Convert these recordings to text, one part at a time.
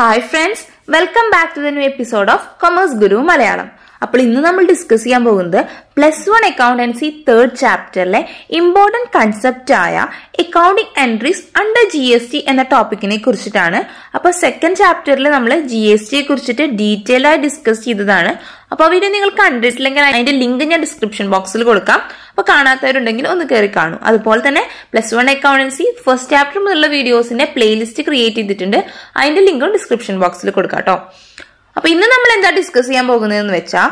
Hi friends, welcome back to the new episode of Commerce Guru Malayalam. അപ്പോൾ ഇന്ന് നമ്മൾ discuss ചെയ്യാൻ പോകുന്നത് പ്ലസ് വൺ അക്കൗണ്ടൻസി തേർഡ് ചാപ്റ്ററിലെ ഇമ്പോർട്ടൻറ്റ് കൺസെപ്റ്റ് ആയ accounting entries under G S T എന്ന ടോപ്പിക്കിനെ കുറിച്ചിട്ടാണ് അപ്പോൾ സെക്കൻഡ് ചാപ്റ്ററിൽ നമ്മൾ ജി എസ് ടിയെ കുറിച്ചിട്ട് ഡീറ്റെയിൽ ആയി ഡിസ്കസ് ചെയ്തതാണ് അപ്പോൾ ആ വീഡിയോ നിങ്ങൾ കണ്ടിട്ടില്ലെങ്കിൽ അതിന്റെ ലിങ്ക് ഞാൻ ഡിസ്ക്രിപ്ഷൻ ബോക്സിൽ കൊടുക്കാം അപ്പോൾ കാണാത്തവരുണ്ടെങ്കിൽ ഒന്ന് കയറി കാണും അതുപോലെ തന്നെ plus one accountancy first chapter മുതലുള്ള വീഡിയോസിന്റെ പ്ലേലിസ്റ്റ് ക്രിയേറ്റ് ചെയ്തിട്ടുണ്ട് അതിന്റെ ലിങ്കും ഡിസ്ക്രിപ്ഷൻ ബോക്സിൽ കൊടുക്കാം കേട്ടോ അപ്പൊ ഇന്ന് നമ്മൾ എന്താ ഡിസ്കസ് ചെയ്യാൻ പോകുന്നതെന്ന് വെച്ചാൽ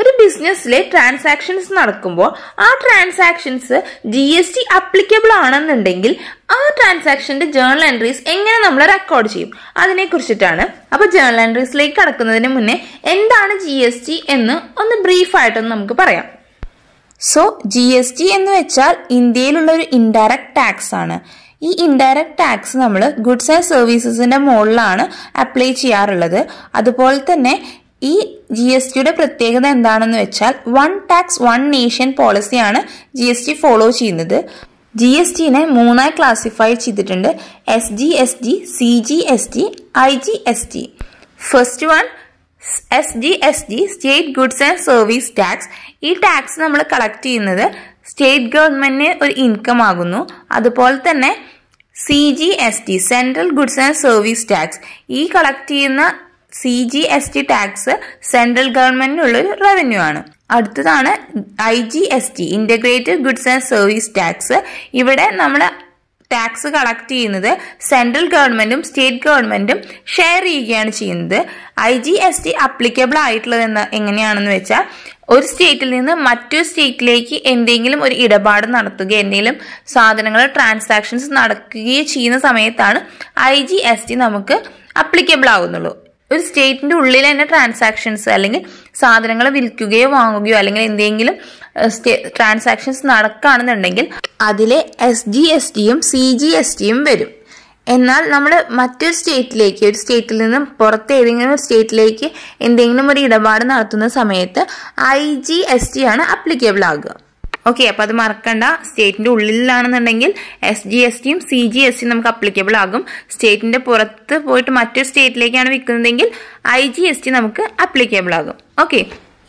ഒരു ബിസിനസ്സിലെ ട്രാൻസാക്ഷൻസ് നടക്കുമ്പോൾ ആ transactions G S T applicable ആണെന്നുണ്ടെങ്കിൽ ആ ട്രാൻസാക്ഷന്റെ ജേണൽ എൻട്രീസ് എങ്ങനെ നമ്മൾ റെക്കോർഡ് ചെയ്യും അതിനെ കുറിച്ചിട്ടാണ് അപ്പൊ ജേണൽ എൻട്രീസിലേക്ക് കടക്കുന്നതിന് മുന്നേ എന്താണ് ജി എസ് ടി എന്ന് ഒന്ന് ബ്രീഫായിട്ടൊന്ന് നമുക്ക് പറയാം സോ ജി എസ് ടി എന്ന് വെച്ചാൽ ഇന്ത്യയിലുള്ള ഒരു ഇൻഡയറക്റ്റ് ടാക്സ് ആണ് ഈ ഇൻഡയറക്റ്റ് ടാക്സ് നമ്മൾ ഗുഡ്സ് ആൻഡ് സർവീസസിന്റെ മുകളിലാണ് അപ്ലൈ ചെയ്യാറുള്ളത് അതുപോലെ തന്നെ ഈ ജി എസ് ടിയുടെ പ്രത്യേകത എന്താണെന്ന് വെച്ചാൽ വൺ ടാക്സ് വൺ നേഷ്യൻ പോളിസിയാണ് ജി എസ് ടി ഫോളോ ചെയ്യുന്നത് ജി എസ് ടിനെ മൂന്നായി ക്ലാസിഫൈ ചെയ്തിട്ടുണ്ട് S G S T C G S T I G S T first one S G S T state goods and service tax ഈ tax നമ്മൾ collect ചെയ്യുന്നത് state ഗവൺമെന്റിന് ഒരു income ആകുന്നു അതുപോലെ തന്നെ C G S T central goods and service tax ഈ collect ചെയ്യുന്ന C G S T tax central ഗവൺമെന്റിനുള്ള ഒരു റവന്യൂ ആണ് അടുത്തതാണ് I G S T integrated goods and service tax ഇവിടെ നമ്മൾ ടാക്സ് കളക്ട് ചെയ്യുന്നത് സെൻട്രൽ ഗവൺമെന്റും സ്റ്റേറ്റ് ഗവൺമെന്റും ഷെയർ ചെയ്യുകയാണ് ചെയ്യുന്നത് I G S T applicable ആയിട്ടുള്ളത് എന്ന് എങ്ങനെയാണെന്ന് വെച്ചാൽ ഒരു സ്റ്റേറ്റിൽ നിന്ന് മറ്റൊരു സ്റ്റേറ്റിലേക്ക് എന്തെങ്കിലും ഒരു ഇടപാട് നടത്തുക എന്തെങ്കിലും സാധനങ്ങൾ ട്രാൻസാക്ഷൻസ് നടക്കുകയോ ചെയ്യുന്ന സമയത്താണ് ഐ ജി എസ് ടി നമുക്ക് അപ്ലിക്കബിൾ ആകുന്നുള്ളൂ ഒരു സ്റ്റേറ്റിൻ്റെ ഉള്ളിൽ തന്നെ ട്രാൻസാക്ഷൻസ് അല്ലെങ്കിൽ സാധനങ്ങൾ വിൽക്കുകയോ വാങ്ങുകയോ അല്ലെങ്കിൽ എന്തെങ്കിലും ട്രാൻസാക്ഷൻസ് നടക്കുകയാണെന്നുണ്ടെങ്കിൽ അതിലെ എസ് ജി എസ് ടിയും സി ജി എസ് ടിയും വരും എന്നാൽ നമ്മൾ മറ്റൊരു സ്റ്റേറ്റിലേക്ക് ഒരു സ്റ്റേറ്റിൽ നിന്നും പുറത്ത് ഏതെങ്കിലും ഒരു സ്റ്റേറ്റിലേക്ക് എന്തെങ്കിലും ഒരു ഇടപാട് നടത്തുന്ന സമയത്ത് ഐ ജി എസ് ടി ആണ് അപ്ലിക്കബിൾ ആകുക ഓക്കെ അപ്പോൾ അത് മറക്കണ്ട സ്റ്റേറ്റിന്റെ ഉള്ളിലാണെന്നുണ്ടെങ്കിൽ എസ് ജി എസ് ടിയും സി ജി എസ് ടിയും നമുക്ക് അപ്ലിക്കബിൾ ആകും സ്റ്റേറ്റിന്റെ പുറത്ത് പോയിട്ട് മറ്റൊരു സ്റ്റേറ്റിലേക്കാണ് വിൽക്കുന്നതെങ്കിൽ ഐ ജി എസ് ടി നമുക്ക് അപ്ലിക്കബിൾ ആകും ഓക്കെ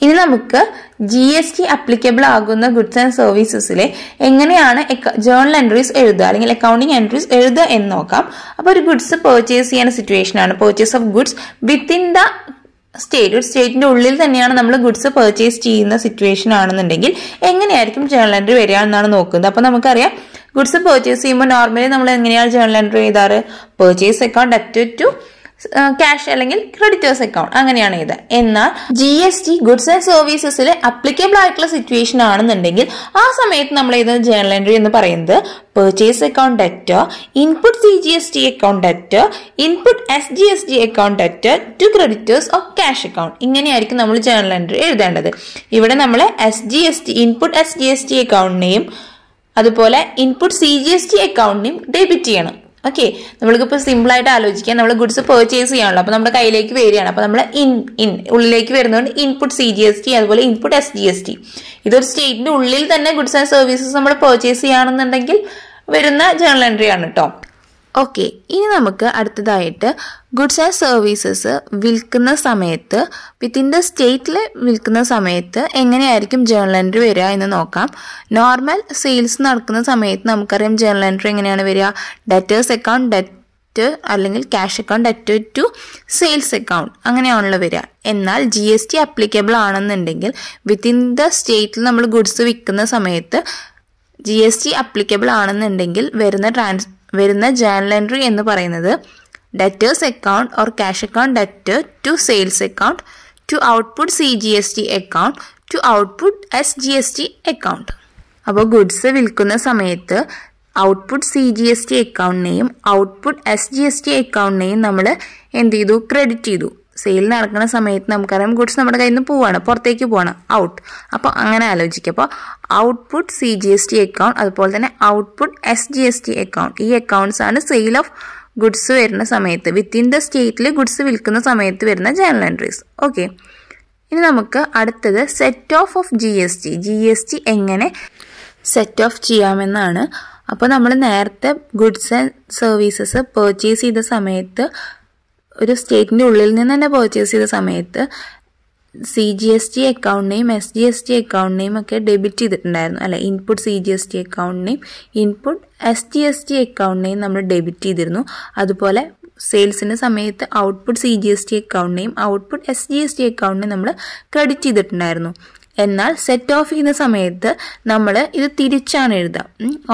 ഇനി നമുക്ക് ജി എസ് ടി അപ്ലിക്കബിൾ ആകുന്ന ഗുഡ്സ് ആൻഡ് സർവീസസിലെ എങ്ങനെയാണ് ജേണൽ എൻട്രീസ് എഴുതുക അല്ലെങ്കിൽ അക്കൗണ്ടിങ് എൻട്രീസ് എഴുതുക എന്ന് നോക്കാം അപ്പോൾ ഒരു ഗുഡ്സ് പർച്ചേസ് ചെയ്യുന്ന സിറ്റുവേഷൻ ആണ് purchase of goods within the state ഒരു സ്റ്റേറ്റിന്റെ ഉള്ളിൽ തന്നെയാണ് നമ്മൾ ഗുഡ്സ് പർച്ചേസ് ചെയ്യുന്ന സിറ്റുവേഷൻ ആണെന്നുണ്ടെങ്കിൽ എങ്ങനെയായിരിക്കും ജേണൽ എൻട്രി വരിക എന്നാണ് നോക്കുന്നത് അപ്പോൾ നമുക്കറിയാം ഗുഡ്സ് പർച്ചേസ് ചെയ്യുമ്പോൾ നോർമലി നമ്മൾ എങ്ങനെയാണ് journal entry ചെയ്താറ് purchase account at to cash അല്ലെങ്കിൽ ക്രെഡിറ്റേഴ്സ് അക്കൗണ്ട് അങ്ങനെയാണ് ഇത് എന്നാൽ G S T goods and സർവീസസിൽ applicable ആയിട്ടുള്ള സിറ്റുവേഷൻ ആണെന്നുണ്ടെങ്കിൽ ആ സമയത്ത് നമ്മൾ ഇത് ജേണൽ എൻട്രി എന്ന് പറയുന്നത് purchase account debt input C G S T account debt input S G S T account ഡെറ്റ് to creditors of cash account ഇങ്ങനെയായിരിക്കും നമ്മൾ ജേണൽ എൻട്രി എഴുതേണ്ടത് ഇവിടെ നമ്മൾ S G S T input S G S T അക്കൗണ്ടിനെയും അതുപോലെ input C G S T അക്കൗണ്ടിനെയും debit ചെയ്യണം ഓക്കെ നമ്മൾക്കിപ്പോൾ സിമ്പിളായിട്ട് ആലോചിക്കാം നമ്മൾ ഗുഡ്സ് പെർച്ചേസ് ചെയ്യാണല്ലോ അപ്പോൾ നമ്മുടെ കയ്യിലേക്ക് വരികയാണ് അപ്പോൾ നമ്മൾ ഇൻ ഇൻ ഉള്ളിലേക്ക് വരുന്നതുകൊണ്ട് input C G S T അതുപോലെ input S G S T ഇതൊരു സ്റ്റേറ്റിൻ്റെ ഉള്ളിൽ തന്നെ ഗുഡ്സ് ആൻഡ് സർവീസസ് നമ്മൾ പെർച്ചേസ് ചെയ്യുകയാണെന്നുണ്ടെങ്കിൽ വരുന്ന ജേണൽ എൻട്രി ആണ് കേട്ടോ ഓക്കെ ഇനി നമുക്ക് അടുത്തതായിട്ട് ഗുഡ്സ് ആൻഡ് സർവീസസ് വിൽക്കുന്ന സമയത്ത് വിത്തിൻ ദ സ്റ്റേറ്റിൽ വിൽക്കുന്ന സമയത്ത് എങ്ങനെയായിരിക്കും ജേണൽ എൻട്രി വരിക എന്ന് നോക്കാം നോർമൽ സെയിൽസ് നടക്കുന്ന സമയത്ത് നമുക്കറിയാം ജേണൽ എൻട്രി എങ്ങനെയാണ് വരിക ഡെറ്റേഴ്സ് അക്കൗണ്ട് ഡെറ്റ് അല്ലെങ്കിൽ ക്യാഷ് അക്കൗണ്ട് ഡെറ്റ് ടു സെയിൽസ് അക്കൗണ്ട് അങ്ങനെയാണല്ലോ വരിക എന്നാൽ ജി എസ് ടി അപ്ലിക്കബിൾ ആണെന്നുണ്ടെങ്കിൽ വിത്തിൻ ദ സ്റ്റേറ്റിൽ നമ്മൾ ഗുഡ്സ് വിൽക്കുന്ന സമയത്ത് ജി എസ് ടി അപ്ലിക്കബിൾ ആണെന്നുണ്ടെങ്കിൽ വരുന്ന ട്രാൻസ് വരുന്ന ജേണൽ എൻട്രി എന്ന് പറയുന്നത് debtors account or cash account debtor to sales account to output C G S T account to output S G S T account അപ്പോൾ goods വിൽക്കുന്ന സമയത്ത് output C G S T അക്കൗണ്ടിനെയും output S G S T അക്കൗണ്ടിനെയും നമ്മൾ എന്ത് ചെയ്തു credit ചെയ്തു sale നടക്കുന്ന സമയത്ത് നമുക്കറിയാം ഗുഡ്സ് നമ്മുടെ കയ്യിൽ നിന്ന് പോവാണ് പുറത്തേക്ക് പോവാണ് ഔട്ട് അപ്പോൾ അങ്ങനെ ആലോചിക്കുക അപ്പോൾ output C G S T account അതുപോലെ തന്നെ output S G S T account ഈ അക്കൗണ്ട്സ് ആണ് സെയിൽ ഓഫ് ഗുഡ്സ് വരുന്ന സമയത്ത് വിത്തിൻ ദ സ്റ്റേറ്റിൽ ഗുഡ്സ് വിൽക്കുന്ന സമയത്ത് വരുന്ന ജേണൽ എൻട്രീസ് ഓക്കെ ഇനി നമുക്ക് അടുത്തത് set off off G S T G S T എങ്ങനെ സെറ്റ് ഓഫ് ചെയ്യാമെന്നാണ് അപ്പോൾ നമ്മൾ നേരത്തെ ഗുഡ്സ് ആൻഡ് സർവീസസ് പേർച്ചേസ് ചെയ്ത സമയത്ത് ഒരു സ്റ്റേറ്റിൻ്റെ ഉള്ളിൽ നിന്ന് തന്നെ പർച്ചേസ് ചെയ്ത സമയത്ത് സി ജി എസ് ടി അക്കൗണ്ടിനെയും എസ് ജി എസ് ടി അക്കൗണ്ടിനെയും ഒക്കെ ഡെബിറ്റ് ചെയ്തിട്ടുണ്ടായിരുന്നു അല്ല input C G S T അക്കൗണ്ടിനെയും input S G S T അക്കൗണ്ടിനെയും നമ്മൾ ഡെബിറ്റ് ചെയ്തിരുന്നു അതുപോലെ സെയിൽസിൻ്റെ സമയത്ത് output C G S T അക്കൗണ്ടിനെയും output S G S T അക്കൗണ്ടിനെയും നമ്മൾ ക്രെഡിറ്റ് ചെയ്തിട്ടുണ്ടായിരുന്നു എന്നാൽ സെറ്റ് ഓഫ് ചെയ്യുന്ന സമയത്ത് നമ്മൾ ഇത് തിരിച്ചാണ് എഴുതുക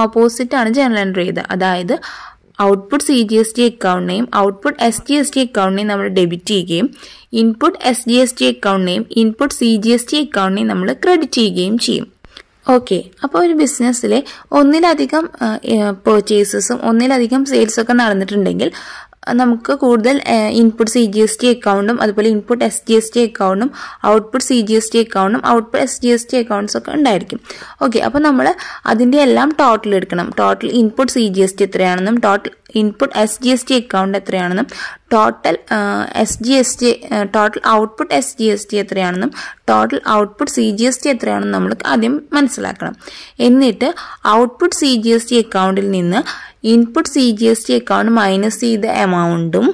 ഓപ്പോസിറ്റാണ് ജനറൽ എൻട്രി ചെയ്തത് അതായത് output C G S T അക്കൗണ്ടിനെയും output S G S T അക്കൗണ്ടിനെയും നമ്മൾ ഡെബിറ്റ് ചെയ്യുകയും input S G S T അക്കൗണ്ടിനെയും input C G S T അക്കൗണ്ടിനെയും നമ്മൾ ക്രെഡിറ്റ് ചെയ്യുകയും ചെയ്യും ഓക്കെ അപ്പോൾ ഒരു ബിസിനസ്സിലെ ഒന്നിലധികം പേർച്ചേസസും ഒന്നിലധികം സെയിൽസൊക്കെ നടന്നിട്ടുണ്ടെങ്കിൽ നമുക്ക് കൂടുതൽ input C G S T അക്കൗണ്ടും അതുപോലെ input S G S T അക്കൗണ്ടും output C G S T അക്കൗണ്ടും output S G S T accounts ഒക്കെ ഉണ്ടായിരിക്കും ഓക്കെ അപ്പോൾ നമ്മൾ അതിൻ്റെ എല്ലാം ടോട്ടൽ എടുക്കണം total input C G S T എത്രയാണെന്നും total input S G S T account എത്രയാണെന്നും total S G S T total output S G S T എത്രയാണെന്നും total output C G S T എത്രയാണെന്നും നമ്മൾ ആദ്യം മനസ്സിലാക്കണം എന്നിട്ട് output C G S T അക്കൗണ്ടിൽ നിന്ന് input C G S T account minus ചെയ്ത എമൗണ്ടും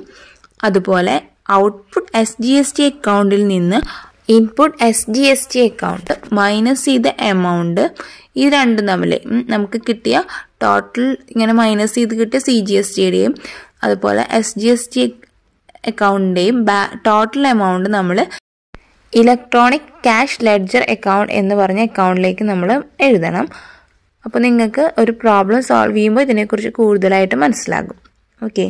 അതുപോലെ output S G S T അക്കൗണ്ടിൽ നിന്ന് input S G S T account minus ചെയ്ത എമൗണ്ട് ഈ രണ്ടും തമ്മിൽ നമുക്ക് കിട്ടിയ ടോട്ടൽ ഇങ്ങനെ മൈനസ് ചെയ്ത് കിട്ടിയ സി ജി എസ് ടിയുടെയും അതുപോലെ എസ് ജി എസ് ടി അക്കൗണ്ടിൻ്റെയും ടോട്ടൽ എമൗണ്ട് നമ്മൾ ഇലക്ട്രോണിക് ക്യാഷ് ലെഡ്ജർ അക്കൗണ്ട് എന്ന് പറഞ്ഞ അക്കൗണ്ടിലേക്ക് നമ്മൾ എഴുതണം അപ്പോൾ നിങ്ങൾക്ക് ഒരു പ്രോബ്ലം സോൾവ് ചെയ്യുമ്പോൾ ഇതിനെക്കുറിച്ച് കൂടുതലായിട്ട് മനസ്സിലാകും ഓക്കെ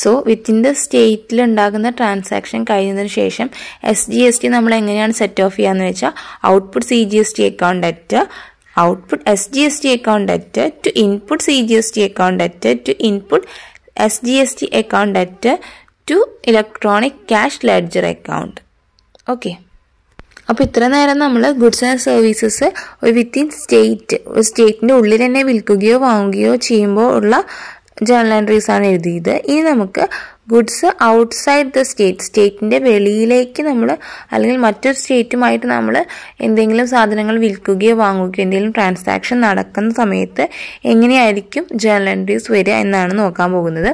സോ വിത്തിൻ ദ സ്റ്റേറ്റിൽ ഉണ്ടാകുന്ന ട്രാൻസാക്ഷൻ കഴിഞ്ഞതിന് ശേഷം എസ് ജി എസ് ടി നമ്മൾ എങ്ങനെയാണ് സെറ്റ് ഓഫ് ചെയ്യാന്ന് വെച്ചാൽ output C G S T account at output SGST account data to input CGST account data to input SGST account data to electronic cash ledger account. Okay. അപ്പോൾ ഇത്ര നേരം നമ്മൾ goods and services ഒരു within state ഒരു സ്റ്റേറ്റിൻ്റെ ഉള്ളിൽ തന്നെ വിൽക്കുകയോ വാങ്ങുകയോ ചെയ്യുമ്പോൾ ഉള്ള ജേണൽ എൻട്രീസ് ആണ് എഴുതിയത് ഇനി നമുക്ക് ഗുഡ്സ് ഔട്ട്സൈഡ് ദ സ്റ്റേറ്റ് സ്റ്റേറ്റിൻ്റെ വെളിയിലേക്ക് നമ്മൾ അല്ലെങ്കിൽ മറ്റൊരു സ്റ്റേറ്റുമായിട്ട് നമ്മൾ എന്തെങ്കിലും സാധനങ്ങൾ വിൽക്കുകയോ വാങ്ങുകയോ എന്തെങ്കിലും ട്രാൻസാക്ഷൻ നടക്കുന്ന സമയത്ത് എങ്ങനെയായിരിക്കും ജേണൽ എൻട്രീസ് വരിക എന്നാണ് നോക്കാൻ പോകുന്നത്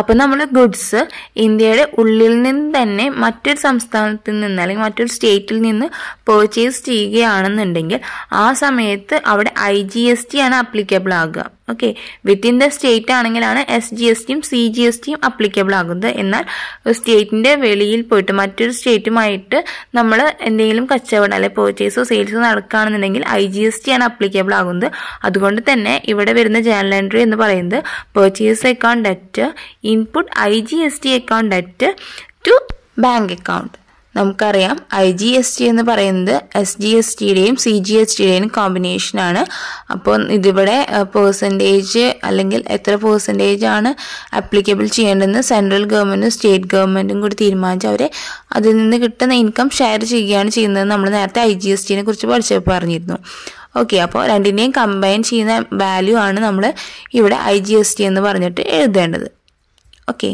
അപ്പോൾ നമ്മൾ ഗുഡ്സ് ഇന്ത്യയുടെ ഉള്ളിൽ നിന്ന് തന്നെ മറ്റൊരു സംസ്ഥാനത്തിൽ നിന്ന് അല്ലെങ്കിൽ മറ്റൊരു സ്റ്റേറ്റിൽ നിന്ന് പേർച്ചേസ് ചെയ്യുകയാണെന്നുണ്ടെങ്കിൽ ആ സമയത്ത് അവിടെ ഐ ജി എസ് ടി ആണ് അപ്ലിക്കബിൾ ആകുക ഓക്കെ വിത്തിൻ ദ സ്റ്റേറ്റ് ആണെങ്കിലാണ് എസ് ജി എസ് ടിയും സി ജി എസ് ടിയും അപ്ലിക്കബിൾ ആകുന്നത് എന്നാൽ സ്റ്റേറ്റിന്റെ വെളിയിൽ പോയിട്ട് മറ്റൊരു സ്റ്റേറ്റുമായിട്ട് നമ്മൾ എന്തെങ്കിലും കച്ചവടം അല്ലെ പെർച്ചേസോ സെയിൽസോ നടക്കുകയാണെന്നുണ്ടെങ്കിൽ ഐ ജി എസ് ടി ആണ് അപ്ലിക്കബിൾ ആകുന്നത് അതുകൊണ്ട് തന്നെ ഇവിടെ വരുന്ന ജേണൽ എൻട്രി എന്ന് പറയുന്നത് purchase account at input I G S T account at to bank account നമുക്കറിയാം ഐ ജി എസ് ടി എന്ന് പറയുന്നത് എസ് ജി എസ് ടിയുടെയും സി ജി എസ് ടിയുടെയും കോമ്പിനേഷനാണ് അപ്പോൾ ഇതിവിടെ പേഴ്സൻറ്റേജ് അല്ലെങ്കിൽ എത്ര പേഴ്സൻറ്റേജ് ആണ് അപ്ലിക്കബിൾ ചെയ്യേണ്ടതെന്ന് സെൻട്രൽ ഗവൺമെൻറ്റും സ്റ്റേറ്റ് ഗവൺമെൻറ്റും കൂടി തീരുമാനിച്ച് അവരെ അതിൽ നിന്ന് കിട്ടുന്ന ഇൻകം ഷെയർ ചെയ്യുകയാണ് ചെയ്യുന്നത് നമ്മൾ നേരത്തെ ഐ ജി എസ് ടിനെ കുറിച്ച് പഠിച്ചപ്പോൾ പറഞ്ഞിരുന്നു ഓക്കെ അപ്പോൾ രണ്ടിനെയും കമ്പൈൻ ചെയ്യുന്ന വാല്യൂ ആണ് നമ്മൾ ഇവിടെ ഐ ജി എസ് ടി എന്ന് പറഞ്ഞിട്ട് എഴുതേണ്ടത് ഓക്കെ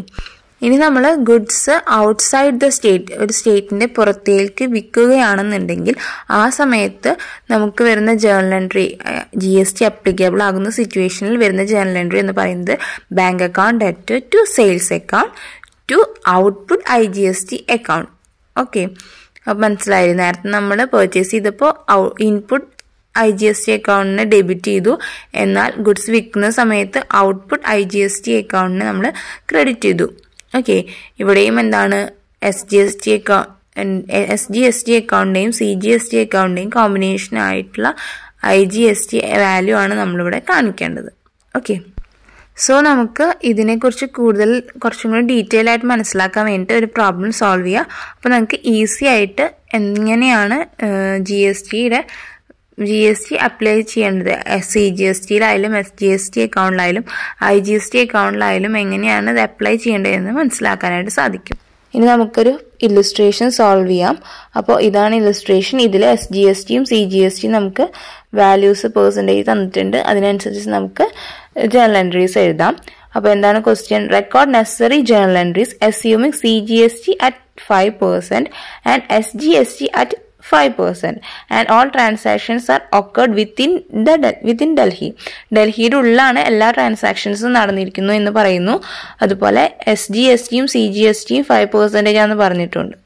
ഇനി നമ്മൾ ഗുഡ്സ് ഔട്ട്സൈഡ് ദ സ്റ്റേറ്റ് ഒരു സ്റ്റേറ്റിൻ്റെ പുറത്തേക്ക് വിൽക്കുകയാണെന്നുണ്ടെങ്കിൽ ആ സമയത്ത് നമുക്ക് വരുന്ന journal entry G S T applicable ആകുന്ന സിറ്റുവേഷനിൽ വരുന്ന ജേർണൽ എൻട്രി എന്ന് പറയുന്നത് bank account at to sales account to output I G S T account okay അപ്പോൾ മനസ്സിലായി നേരത്തെ നമ്മൾ പർച്ചേസ് ചെയ്തപ്പോൾ input I G S T അക്കൗണ്ടിന് ഡെബിറ്റ് ചെയ്തു എന്നാൽ ഗുഡ്സ് വിൽക്കുന്ന സമയത്ത് output I G S T അക്കൗണ്ടിന് നമ്മൾ ക്രെഡിറ്റ് ചെയ്തു ഓക്കെ ഇവിടെയും എന്താണ് S G S T account S G S T അക്കൗണ്ടിൻ്റെയും C G S T അക്കൗണ്ടിൻ്റെയും കോമ്പിനേഷൻ ആയിട്ടുള്ള I G S T value ആണ് നമ്മളിവിടെ കാണിക്കേണ്ടത് ഓക്കെ സോ നമുക്ക് ഇതിനെക്കുറിച്ച് കൂടുതൽ കുറച്ചും കൂടി ഡീറ്റെയിൽ ആയിട്ട് മനസ്സിലാക്കാൻ വേണ്ടിയിട്ട് ഒരു പ്രോബ്ലം സോൾവ് ചെയ്യുക അപ്പോൾ നമുക്ക് ഈസി ആയിട്ട് എങ്ങനെയാണ് ജി എസ് ടിയുടെ ജി എസ് ടി അപ്ലൈ ചെയ്യേണ്ടത് സി ജി എസ് ടിയിലായാലും എസ് ജി എസ് ടി അക്കൗണ്ടിലായാലും ഐ ജി എസ് ടി അക്കൗണ്ടിലായാലും എങ്ങനെയാണ് ഇത് അപ്ലൈ ചെയ്യേണ്ടതെന്ന് മനസ്സിലാക്കാനായിട്ട് സാധിക്കും ഇനി നമുക്കൊരു ഇലിസ്ട്രേഷൻ സോൾവ് ചെയ്യാം അപ്പോൾ ഇതാണ് ഇലിസ്ട്രേഷൻ ഇതിൽ എസ് ജി എസ് ടിയും സി ജി എസ് ടിയും നമുക്ക് വാല്യൂസ് പേഴ്സൻറ്റേജ് തന്നിട്ടുണ്ട് അതിനനുസരിച്ച് നമുക്ക് ജേണൽ എൻട്രീസ് എഴുതാം അപ്പോൾ എന്താണ് question record necessary journal entries assuming C G S T at five percent and S G S T at five 5% and all transactions are occurred within the within Delhi ഡൽഹിയുടെ ഉള്ളിലാണ് എല്ലാ ട്രാൻസാക്ഷൻസും നടന്നിരിക്കുന്നു എന്ന് പറയുന്നു അതുപോലെ എസ് ജി എസ് ടിയും C G S ടിയും ഫൈവ് പെർസെൻറ്റേജ് ആണെന്ന് പറഞ്ഞിട്ടുണ്ട്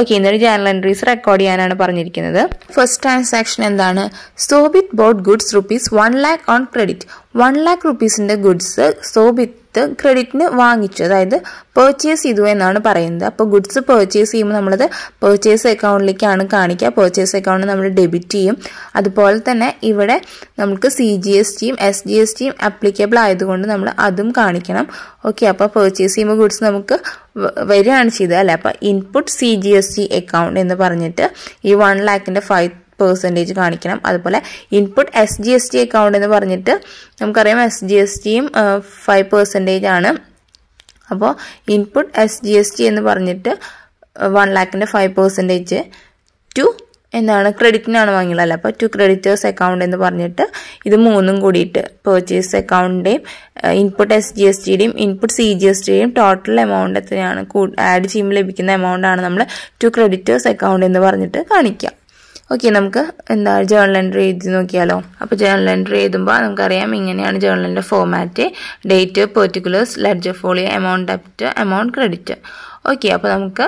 ഓക്കെ ഇന്നൊരു ജേണൽ എൻട്രീസ് റെക്കോർഡ് ചെയ്യാനാണ് പറഞ്ഞിരിക്കുന്നത് ഫസ്റ്റ് ട്രാൻസാക്ഷൻ എന്താണ് Shobhit bought goods rupees one lakh on credit one lakh റുപ്പീസിന്റെ ഗുഡ്സ് സോബിറ്റ് വിത്ത് ക്രെഡിറ്റിന് വാങ്ങിച്ചു അതായത് പേർച്ചേസ് ചെയ്തു എന്നാണ് പറയുന്നത് അപ്പോൾ ഗുഡ്സ് പേർച്ചേസ് ചെയ്യുമ്പോൾ നമ്മളത് പേർച്ചേസ് അക്കൗണ്ടിലേക്കാണ് കാണിക്കുക പേർച്ചേസ് അക്കൗണ്ട് നമ്മൾ ഡെബിറ്റ് ചെയ്യും അതുപോലെ തന്നെ ഇവിടെ നമുക്ക് സി ജി എസ് ടിയും എസ് ജി എസ് ടിയും അപ്ലിക്കബിൾ ആയതുകൊണ്ട് നമ്മൾ അതും കാണിക്കണം ഓക്കെ അപ്പോൾ പേർച്ചേസ് ചെയ്യുമ്പോൾ ഗുഡ്സ് നമുക്ക് വരികയാണ് ചെയ്തത് അല്ലേ അപ്പോൾ input C G S T account എന്ന് പറഞ്ഞിട്ട് ഈ വൺ ലാക്കിൻ്റെ ഫൈവ് പെർസെൻറ്റേജ് കാണിക്കണം അതുപോലെ input S G S T account എന്ന് പറഞ്ഞിട്ട് നമുക്കറിയാം എസ് ജി എസ് ടിയും ഫൈവ് പെർസെൻറ്റേജ് ആണ് അപ്പോൾ input S G S T എന്ന് പറഞ്ഞിട്ട് വൺ ലാക്കിൻ്റെ ഫൈവ് പെർസെൻറ്റേജ് ടു എന്താണ് ക്രെഡിറ്റിനാണ് വാങ്ങിയുള്ളത് അപ്പോൾ ടു ക്രെഡിറ്റേഴ്സ് അക്കൗണ്ട് എന്ന് പറഞ്ഞിട്ട് ഇത് മൂന്നും കൂടിയിട്ട് പേർച്ചേസ് അക്കൗണ്ടിൻ്റെയും ഇൻപുട്ട് എസ് ജി എസ് ടിയുടെയും ഇൻപുട്ട് സി ജി എസ് ടിയുടെയും ടോട്ടൽ എമൗണ്ട് എത്രയാണ് ആഡ് ചെയ്യുമ്പോൾ ലഭിക്കുന്ന എമൗണ്ടാണ് നമ്മൾ ടു ക്രെഡിറ്റേഴ്സ് അക്കൗണ്ട് എന്ന് പറഞ്ഞിട്ട് കാണിക്കുക ഓക്കെ നമുക്ക് എന്താ ജേണൽ എൻട്രി എഴുതി നോക്കിയാലോ അപ്പോൾ ജേണൽ എൻട്രി എഴുതുമ്പോൾ നമുക്കറിയാം ഇങ്ങനെയാണ് ജേണലിൻ്റെ format date particulars ledger folio amount debit amount credit okay അപ്പോൾ നമുക്ക്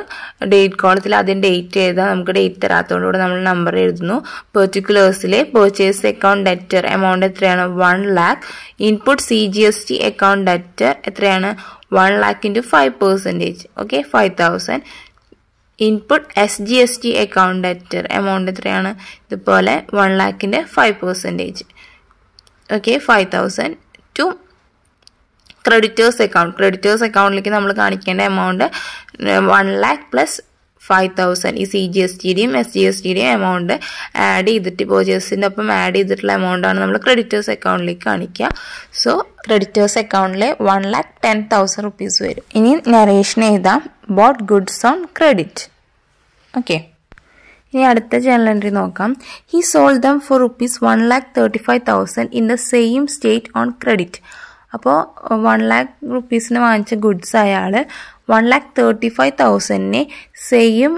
ഡേറ്റ് കോളത്തിൽ ആദ്യം ഡേറ്റ് എഴുതാം നമുക്ക് ഡേറ്റ് കൂടെ നമ്മൾ നമ്പർ എഴുതുന്നു പെർട്ടിക്കുലേഴ്സിലെ പെർച്ചേസ് അക്കൗണ്ട് ഡെറ്റർ എമൗണ്ട് എത്രയാണ് one lakh input C G S T account debtor എത്രയാണ് one lakh into five percentage okay five thousand input S G S T account at amount എത്രയാണ് ഇതുപോലെ വൺ ലാക്കിൻ്റെ five percentage okay five thousand to creditors account creditors അക്കൗണ്ടിലേക്ക് നമ്മൾ കാണിക്കേണ്ട amount one lakh plus five thousand ഈ C G S T ഡിയും S G S T ഡിയും amount add ചെയ്തിട്ട് പേർച്ചേസിൻ്റെ ഒപ്പം ആഡ് ചെയ്തിട്ടുള്ള എമൗണ്ടാണ് നമ്മൾ ക്രെഡിറ്റേഴ്സ് അക്കൗണ്ടിലേക്ക് കാണിക്കുക സോ ക്രെഡിറ്റേഴ്സ് അക്കൗണ്ടിൽ one lakh ten thousand rupees വരും ഇനി നറേഷൻ എഴുതാം bought goods on credit okay ഇനി അടുത്ത ചാനൽ എൻട്രി നോക്കാം he sold them for rupees one lakh thirty five thousand in the same state on credit അപ്പോൾ വൺ ലാക്ക് റുപ്പീസിന് വാങ്ങിച്ച ഗുഡ്സ് അയാൾ വൺ ലാക്ക് തേർട്ടി ഫൈവ് തൗസൻഡിന് സെയിം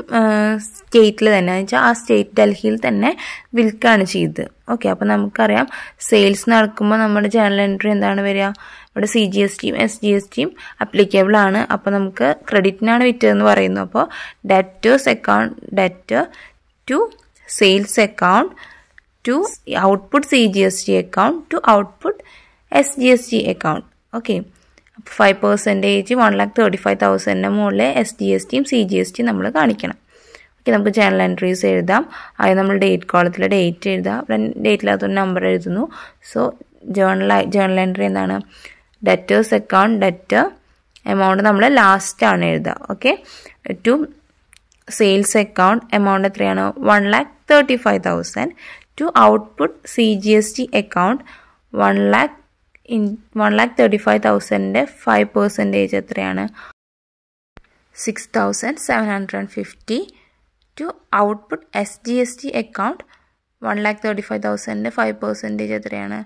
സ്റ്റേറ്റിൽ തന്നെ എന്ന് വെച്ചാൽ ആ സ്റ്റേറ്റ് ഡൽഹിയിൽ തന്നെ വിൽക്കുകയാണ് ചെയ്തത് ഓക്കെ അപ്പോൾ നമുക്കറിയാം സെയിൽസ് നടക്കുമ്പോൾ നമ്മുടെ ജേണൽ എൻട്രി എന്താണ് വരിക ഇവിടെ സി ജി എസ് ടിയും എസ് ജി എസ് ടിയും അപ്ലിക്കബിൾ ആണ് അപ്പോൾ നമുക്ക് ക്രെഡിറ്റിനാണ് വിറ്റതെന്ന് പറയുന്നു അപ്പോൾ ഡെറ്റേഴ്സ് അക്കൗണ്ട് ഡെറ്റ് to sales account to output C G S T account to output S G S T account okay five percentage one lakh thirty five തൗസൻഡിൻ്റെ മുകളിൽ എസ് ജി എസ് ടിയും സി ജി എസ് ടിയും നമ്മൾ കാണിക്കണം okay നമുക്ക് channel entries എഴുതാം അത് നമ്മൾ ഡേറ്റ് കോളത്തിൽ ഡേറ്റ് എഴുതാം ഡേറ്റിലകത്തൊരു നമ്പർ എഴുതുന്നു സോ ജേണൽ ജേണൽ എൻട്രി എന്താണ് ഡെറ്റേഴ്സ് അക്കൗണ്ട് ഡെറ്റ് എമൗണ്ട് നമ്മൾ ലാസ്റ്റാണ് എഴുതുക okay to sales account amount എത്രയാണ് one lakh thirty five thousand to output C G S T account one lakh in one lakh thirty five തൗസൻഡിൻ്റെ ഫൈവ് പെർസെൻറ്റേജ് എത്രയാണ് six thousand seven hundred and fifty to output S G S T account one lakh thirty five തൗസൻഡിൻ്റെ five percentage എത്രയാണ്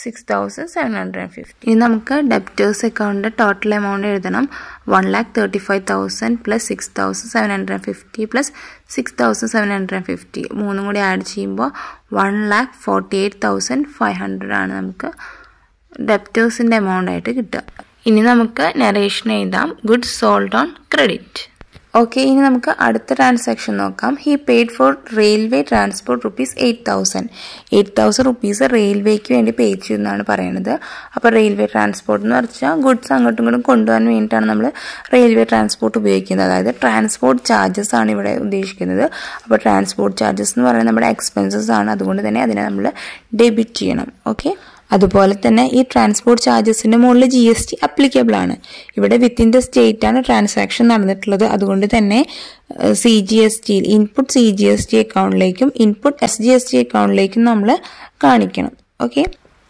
six thousand seven hundred and fifty ഇനി നമുക്ക് debtors അക്കൗണ്ടിൻ്റെ total amount എഴുതണം one lakh thirty five thousand plus six thousand seven hundred and fifty plus six thousand seven hundred and fifty മൂന്നും കൂടി add ചെയ്യുമ്പോൾ one lakh forty eight thousand five hundred ആണ് നമുക്ക് ഡെപ്റ്റേഴ്സിൻ്റെ amount ആയിട്ട് കിട്ടുക ഇനി നമുക്ക് നറേഷൻ എഴുതാം good sold on credit okay ഇനി നമുക്ക് അടുത്ത ട്രാൻസാക്ഷൻ നോക്കാം he paid for railway transport rupees eight thousand eight thousand rupees റെയിൽവേക്ക് വേണ്ടി പേ ചെയ്തു എന്നാണ് പറയുന്നത് അപ്പോൾ റെയിൽവേ ട്രാൻസ്പോർട്ട് എന്ന് പറഞ്ഞാൽ ഗുഡ്സ് അങ്ങോട്ടും ഇങ്ങോട്ടും കൊണ്ടുപോകാൻ വേണ്ടിയിട്ടാണ് നമ്മൾ റെയിൽവേ ട്രാൻസ്പോർട്ട് ഉപയോഗിക്കുന്നത് അതായത് ട്രാൻസ്പോർട്ട് ചാർജസ് ആണ് ഇവിടെ ഉദ്ദേശിക്കുന്നത് അപ്പോൾ ട്രാൻസ്പോർട്ട് ചാർജസ് എന്ന് പറയുന്നത് നമ്മുടെ എക്സ്പെൻസസ് ആണ് അതുകൊണ്ട് തന്നെ അതിനെ നമ്മൾ ഡെബിറ്റ് ചെയ്യണം ഓക്കെ അതുപോലെ തന്നെ ഈ ട്രാൻസ്പോർട്ട് ചാർജസിന്റെ മുകളിൽ ജി എസ് ടി അപ്ലിക്കബിൾ ആണ് ഇവിടെ വിത്തിൻ ദ സ്റ്റേറ്റ് ആണ് ട്രാൻസാക്ഷൻ നടന്നിട്ടുള്ളത് അതുകൊണ്ട് തന്നെ സി ജി എസ് ടിയിൽ input C G S T അക്കൗണ്ടിലേക്കും input S G S T അക്കൗണ്ടിലേക്കും നമ്മൾ കാണിക്കണം ഓക്കെ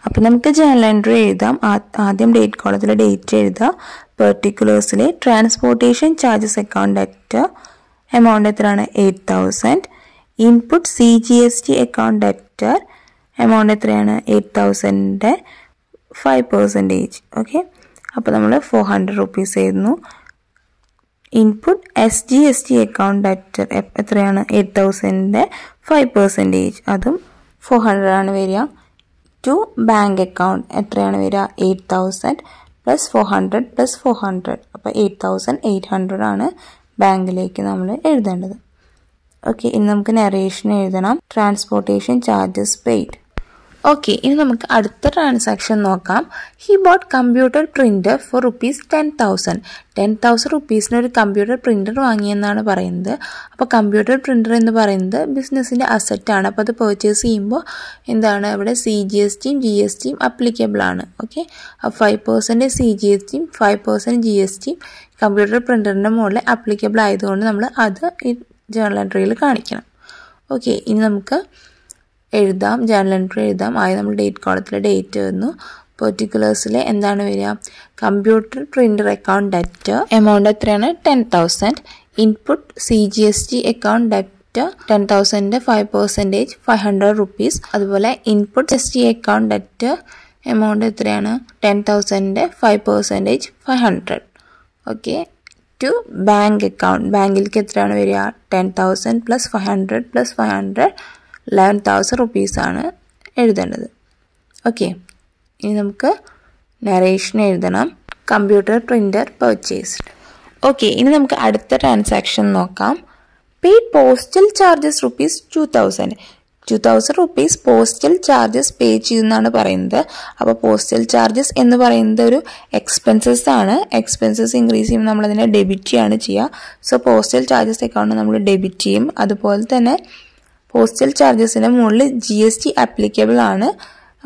അപ്പം നമുക്ക് ജേണൽ എൻട്രി എഴുതാം ആദ്യം ഡേറ്റ് കോളത്തിൽ ഡേറ്റ് എഴുതാം പെർട്ടിക്കുലേഴ്സിലെ transportation charges account at amount എത്രയാണ് eight thousand input C G S T account at amount എത്രയാണ് എയ്റ്റ് തൗസൻഡിൻ്റെ ഫൈവ് പെർസെൻറ്റേജ് ഓക്കെ അപ്പോൾ നമ്മൾ ഫോർ ഹൺഡ്രഡ് റുപ്പീസ് ആയിരുന്നു input S G S T account at എത്രയാണ് എയ്റ്റ് തൗസൻഡിൻ്റെ ഫൈവ് പെർസെൻറ്റേജ് അതും four hundred ആണ് വരിക ടു ബാങ്ക് അക്കൗണ്ട് എത്രയാണ് വരിക eight thousand plus four hundred plus four hundred അപ്പോൾ എയ്റ്റ് തൗസൻഡ് എയ്റ്റ് ഹൺഡ്രഡ് ആണ് ബാങ്കിലേക്ക് നമ്മൾ എഴുതേണ്ടത് ഓക്കെ ഇനി നമുക്ക് നെറേഷൻ എഴുതണം ട്രാൻസ്പോർട്ടേഷൻ ചാർജസ് പെയ്ഡ് ഓക്കെ ഇനി നമുക്ക് അടുത്ത ട്രാൻസാക്ഷൻ നോക്കാം he bought computer printer for rupees ten thousand ten thousand റുപ്പീസിന് ഒരു കമ്പ്യൂട്ടർ പ്രിന്റർ വാങ്ങിയെന്നാണ് പറയുന്നത് അപ്പോൾ കമ്പ്യൂട്ടർ പ്രിന്റർ എന്ന് പറയുന്നത് ബിസിനസ്സിൻ്റെ അസെറ്റാണ് അപ്പോൾ അത് പേർച്ചേസ് ചെയ്യുമ്പോൾ എന്താണ് ഇവിടെ സി ജി എസ് ടിയും ജി എസ് ടിയും അപ്ലിക്കബിൾ ആണ് ഓക്കെ അപ്പോൾ five percent C G S ടിയും ഫൈവ് പെർസെൻറ്റ് ജി എസ് ടിയും കമ്പ്യൂട്ടർ പ്രിന്ററിൻ്റെ മുകളിൽ അപ്ലിക്കബിൾ ആയതുകൊണ്ട് നമ്മൾ അത് ഈ ജേണൽ എൻട്രിയിൽ കാണിക്കണം ഓക്കെ ഇനി നമുക്ക് എഴുതാം ജേണൽ എൻട്രി എഴുതാം ആദ്യം നമ്മൾ ഡേറ്റ് കോളത്തിലെ ഡേറ്റ് വന്നു പെർട്ടിക്കുലേഴ്സിൽ എന്താണ് വരിക കമ്പ്യൂട്ടർ പ്രിൻ്റർ അക്കൗണ്ട് ഡെറ്റ് എമൗണ്ട് എത്രയാണ് ten thousand input C G S T account ഡെറ്റ് ten thousand five percentage five hundred rupees അതുപോലെ ഇൻപുട്ട് എസ് ടി അക്കൗണ്ട് ഡെറ്റ് എമൗണ്ട് എത്രയാണ് ten thousand five percentage five hundred okay to bank account ബാങ്കിലേക്ക് എത്രയാണ് വരിക ten thousand plus five hundred plus five hundred eleven thousand റുപ്പീസാണ് എഴുതേണ്ടത് okay ഇനി നമുക്ക് നറേഷൻ എഴുതണം കമ്പ്യൂട്ടർ പ്രിൻ്റർ പർച്ചേസ്ഡ് ഓക്കെ ഇനി നമുക്ക് അടുത്ത ട്രാൻസാക്ഷൻ നോക്കാം paid postal charges rupees two thousand two thousand rupees postal charges pay ചെയ്യുന്നതാണ് പറയുന്നത് അപ്പോൾ പോസ്റ്റൽ ചാർജസ് എന്ന് പറയുന്നത് ഒരു എക്സ്പെൻസസ് ആണ് എക്സ്പെൻസസ് ഇൻക്രീസ് ചെയ്യുമ്പോൾ നമ്മളതിനെ ഡെബിറ്റ് ചെയ്യാണ് ചെയ്യുക സോ പോസ്റ്റൽ ചാർജസ് അക്കൗണ്ട് നമ്മൾ ഡെബിറ്റ് ചെയ്യും അതുപോലെ തന്നെ പോസ്റ്റൽ ചാർജസിന് മുകളിൽ ജി എസ് ടി അപ്ലിക്കബിൾ ആണ്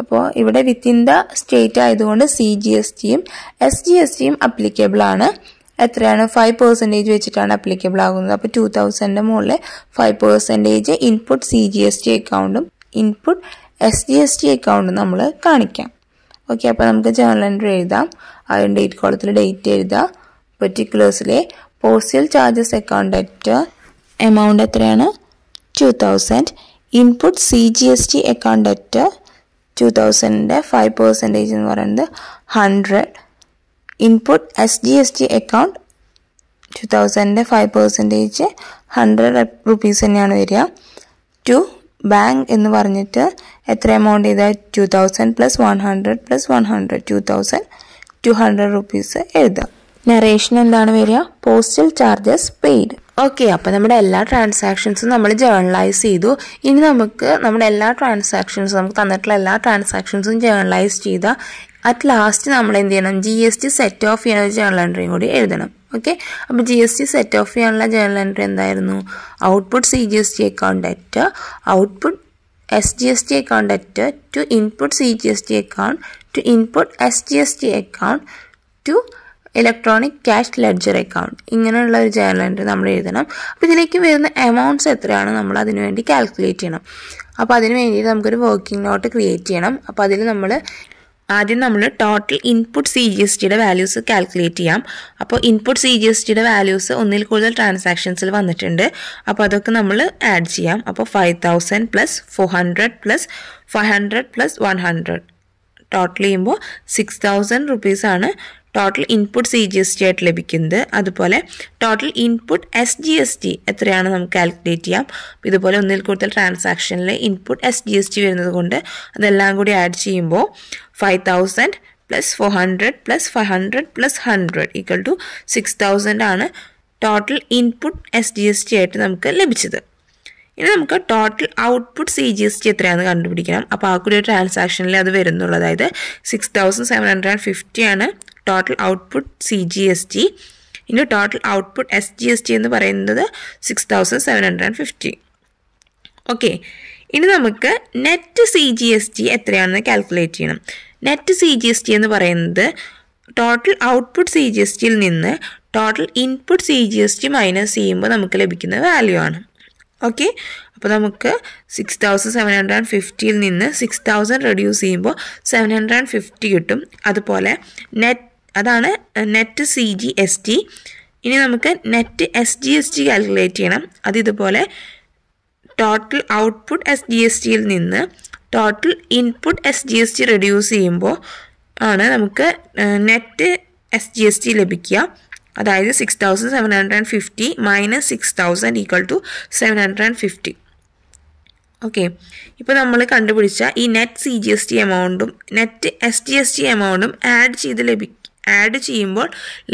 അപ്പോൾ ഇവിടെ വിത്തിൻ ദ സ്റ്റേറ്റ് ആയതുകൊണ്ട് സി ജി എസ് ടിയും എസ് ജി എസ് ടിയും അപ്ലിക്കബിൾ ആണ് എത്രയാണ് ഫൈവ് പെർസെൻറ്റേജ് വെച്ചിട്ടാണ് അപ്ലിക്കബിൾ ആകുന്നത് അപ്പോൾ ടു തൗസൻഡിൻ്റെ മുകളിൽ five percentage input C G S T അക്കൗണ്ടും input S G S T അക്കൗണ്ടും നമ്മൾ കാണിക്കാം ഓക്കെ അപ്പോൾ നമുക്ക് ജേണൽ എൻട്രി എഴുതാം ആദ്യം ഡേറ്റ് കോളത്തിൽ ഡേറ്റ് എഴുതാം പെർട്ടിക്കുലേഴ്സിലെ postal charges account at amount എത്രയാണ് two thousand input C G S T account ഒറ്റ ടു തൗസൻഡിൻ്റെ ഫൈവ് പെർസെൻറ്റേജ് എന്ന് പറയുന്നത് hundred input S G S T account two തൗസൻഡിൻ്റെ ഫൈവ് പെർസെൻറ്റേജ് ഹൺഡ്രഡ് റുപ്പീസ് തന്നെയാണ് വരിക ടു ബാങ്ക് എന്ന് പറഞ്ഞിട്ട് എത്ര എമൗണ്ട് ചെയ്താൽ two thousand plus one hundred plus one hundred two thousand two hundred rupees എഴുതാം നറേഷൻ എന്താണ് വരിക പോസ്റ്റൽ ചാർജസ് പെയ്ഡ് ഓക്കെ അപ്പോൾ നമ്മുടെ എല്ലാ ട്രാൻസാക്ഷൻസും നമ്മൾ ജേണലൈസ് ചെയ്തു ഇനി നമുക്ക് നമ്മുടെ എല്ലാ ട്രാൻസാക്ഷൻസും നമുക്ക് തന്നിട്ടുള്ള എല്ലാ ട്രാൻസാക്ഷൻസും ജേണലൈസ് ചെയ്ത അറ്റ് ലാസ്റ്റ് നമ്മൾ എന്ത് ചെയ്യണം G S T set off ചെയ്യണ ഒരു ജേണൽ എൻട്രിയും കൂടി എഴുതണം ഓക്കെ അപ്പോൾ G S T set off ചെയ്യാനുള്ള ജേണൽ എൻട്രി എന്തായിരുന്നു output C G S T account at output S G S T account at to input C G S T account to input S G S T account to electronic cash ledger account ഇങ്ങനെയുള്ള ഒരു entry നമ്മൾ എഴുതണം അപ്പോൾ ഇതിലേക്ക് വരുന്ന amounts എത്രയാണ് നമ്മൾ അതിനുവേണ്ടി കാൽക്കുലേറ്റ് ചെയ്യണം അപ്പോൾ അതിന് വേണ്ടിയിട്ട് നമുക്കൊരു വർക്കിംഗ് നോട്ട് ക്രിയേറ്റ് ചെയ്യണം അപ്പോൾ അതിൽ നമ്മൾ ആദ്യം നമ്മൾ total input C G S ടിയുടെ വാല്യൂസ് കാൽക്കുലേറ്റ് ചെയ്യാം അപ്പോൾ ഇൻപുട്ട് സി ജി എസ് ടിയുടെ വാല്യൂസ് ഒന്നിൽ കൂടുതൽ ട്രാൻസാക്ഷൻസിൽ വന്നിട്ടുണ്ട് അപ്പോൾ അതൊക്കെ നമ്മൾ ആഡ് ചെയ്യാം അപ്പോൾ five thousand plus four hundred plus five hundred plus one hundred total ചെയ്യുമ്പോൾ സിക്സ് തൗസൻഡ് റുപ്പീസാണ് total input C G S T ആയിട്ട് ലഭിക്കുന്നത് അതുപോലെ total input S G S T എത്രയാണ് നമുക്ക് കാൽക്കുലേറ്റ് ചെയ്യാം ഇതുപോലെ ഒന്നിൽ കൂടുതൽ ട്രാൻസാക്ഷനിൽ input S G S T വരുന്നത് കൊണ്ട് അതെല്ലാം കൂടി ആഡ് ചെയ്യുമ്പോൾ five thousand plus four hundred plus five hundred plus hundred equal to six thousand ആണ് total input S G S T ആയിട്ട് നമുക്ക് ലഭിച്ചത് ഇനി നമുക്ക് total output C G S T എത്രയാണെന്ന് കണ്ടുപിടിക്കണം അപ്പോൾ ആ കൂടി ട്രാൻസാക്ഷനിൽ അത് വരുന്നുള്ളൂ അതായത് six thousand seven hundred and ആണ് total output C G S T ഇനി total output S G S T എന്ന് പറയുന്നത് six thousand seven hundred and fifty okay ഇനി നമുക്ക് net C G S T എത്രയാണെന്ന് കാൽക്കുലേറ്റ് ചെയ്യണം net C G S T എന്ന് പറയുന്നത് total output C G S ടിയിൽ നിന്ന് total input C G S T minus ചെയ്യുമ്പോൾ നമുക്ക് ലഭിക്കുന്ന വാല്യൂ ആണ് ഓക്കെ അപ്പോൾ നമുക്ക് six thousand seven hundred and ഫിഫ്റ്റിയിൽ നിന്ന് സിക്സ് തൗസൻഡ് റെഡ്യൂസ് ചെയ്യുമ്പോൾ സെവൻ ഹൺഡ്രഡ് ആൻഡ് ഫിഫ്റ്റി കിട്ടും അതുപോലെ നെറ്റ് അതാണ് net C G S T ഇനി നമുക്ക് net S G S T calculate ചെയ്യണം അത് ഇതുപോലെ total output S G S ടിയിൽ നിന്ന് total input S G S T reduce ചെയ്യുമ്പോൾ ആണ് നമുക്ക് net S G S T ലഭിക്കുക അതായത് six thousand seven hundred and fifty minus six thousand equal to seven hundred and fifty okay ഇപ്പോൾ നമ്മൾ കണ്ടുപിടിച്ച ഈ net C G S T എമൗണ്ടും net S T S T എമൗണ്ടും add ചെയ്ത് ലഭി ആഡ് ചെയ്യുമ്പോൾ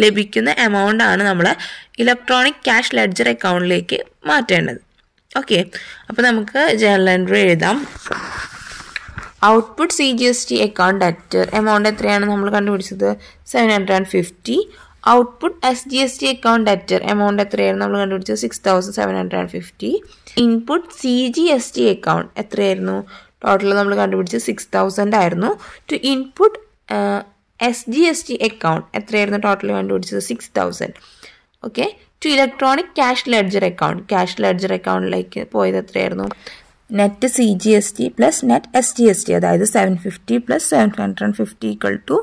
ലഭിക്കുന്ന എമൗണ്ടാണ് നമ്മൾ ഇലക്ട്രോണിക് ക്യാഷ് ലെഡ്ജർ അക്കൗണ്ടിലേക്ക് മാറ്റേണ്ടത് ഓക്കെ അപ്പോൾ നമുക്ക് ജേണൽ എൻട്രി എഴുതാം output C G S T account at amount എത്രയാണ് നമ്മൾ കണ്ടുപിടിച്ചത് seven hundred and fifty output S G S T account at amount എത്രയായിരുന്നു നമ്മൾ കണ്ടുപിടിച്ചത് six thousand seven hundred and fifty input C G S T account എത്രയായിരുന്നു total നമ്മൾ കണ്ടുപിടിച്ചത് six thousand ആയിരുന്നു to input S G S T account എത്രയായിരുന്നു total കണ്ടുപിടിച്ചത് six thousand okay to electronic cash ledger account cash ledger അക്കൗണ്ടിലേക്ക് പോയത് എത്രയായിരുന്നു net C G S T plus net S G S T അതായത് seven fifty plus seven hundred and fifty equal to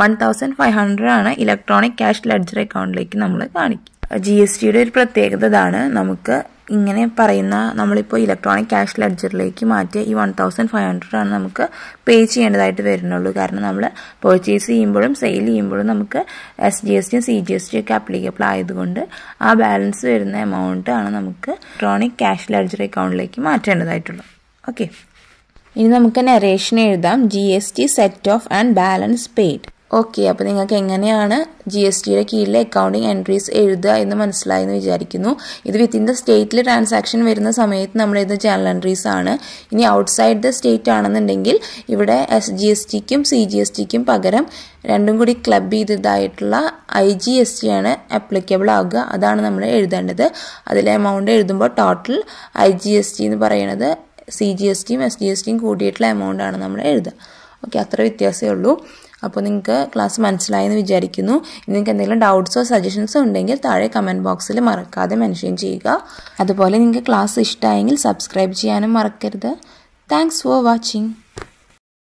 one thousand five hundred ആണ് electronic cash ledger അക്കൗണ്ടിലേക്ക് നമ്മൾ കാണിക്കും G S ടിയുടെ ഒരു പ്രത്യേകത ഇതാണ് നമുക്ക് ഇങ്ങനെ പറയുന്ന നമ്മളിപ്പോൾ ഇലക്ട്രോണിക് ക്യാഷ് ലെഡ്ജറിലേക്ക് മാറ്റിയ ഈ വൺ തൗസൻഡ് ഫൈവ് ഹൺഡ്രഡ് ആണ് നമുക്ക് പേ ചെയ്യേണ്ടതായിട്ട് വരുന്നുള്ളൂ കാരണം നമ്മൾ പർച്ചേസ് ചെയ്യുമ്പോഴും സെയിൽ ചെയ്യുമ്പോഴും നമുക്ക് എസ് ജി എസ് ടിയും സി ജി എസ് ടിയും ഒക്കെ അപ്ലിക്കബിൾ ആയതുകൊണ്ട് ആ ബാലൻസ് വരുന്ന എമൗണ്ട് ആണ് നമുക്ക് ഇലക്ട്രോണിക് ക്യാഷ് ലെഡ്ജർ അക്കൗണ്ടിലേക്ക് മാറ്റേണ്ടതായിട്ടുള്ളത് ഓക്കെ ഇനി നമുക്ക് നെറേഷൻ എഴുതാം G S T set off and balance paid okay അപ്പോൾ നിങ്ങൾക്ക് എങ്ങനെയാണ് ജി എസ് ടിയുടെ കീഴിലെ അക്കൗണ്ടിങ് എൻട്രീസ് എഴുതുക എന്ന് മനസ്സിലായെന്ന് വിചാരിക്കുന്നു ഇത് വിത്തിൻ ദ സ്റ്റേറ്റിൽ ട്രാൻസാക്ഷൻ വരുന്ന സമയത്ത് നമ്മൾ എഴുതുന്ന ചാനൽ എൻട്രീസ് ആണ് ഇനി ഔട്ട്സൈഡ് ദ സ്റ്റേറ്റ് ആണെന്നുണ്ടെങ്കിൽ ഇവിടെ എസ് ജി എസ് ടിക്കും സി ജി എസ് ടിക്കും പകരം രണ്ടും കൂടി ക്ലബ് ചെയ്തതായിട്ടുള്ള ഐ ജി എസ് ടി ആണ് അപ്ലിക്കബിൾ ആകുക അതാണ് നമ്മൾ എഴുതേണ്ടത് അതിലെ എമൗണ്ട് എഴുതുമ്പോൾ total I G S T എന്ന് പറയുന്നത് സി ജി എസ് ടിയും എസ് ജി എസ് ടിയും കൂടിയിട്ടുള്ള എമൗണ്ട് ആണ് നമ്മൾ എഴുതുക ഓക്കെ അത്ര വ്യത്യാസമേ ഉള്ളൂ അപ്പോൾ നിങ്ങൾക്ക് ക്ലാസ് മനസ്സിലായെന്ന് വിചാരിക്കുന്നു നിങ്ങൾക്ക് എന്തെങ്കിലും ഡൗട്ട്സോ സജഷൻസോ ഉണ്ടെങ്കിൽ താഴെ കമൻറ്റ് ബോക്സിൽ മറക്കാതെ മെൻഷൻ ചെയ്യുക അതുപോലെ നിങ്ങൾക്ക് ക്ലാസ് ഇഷ്ടമായെങ്കിൽ സബ്സ്ക്രൈബ് ചെയ്യാനും മറക്കരുത് താങ്ക്സ് ഫോർ വാച്ചിങ്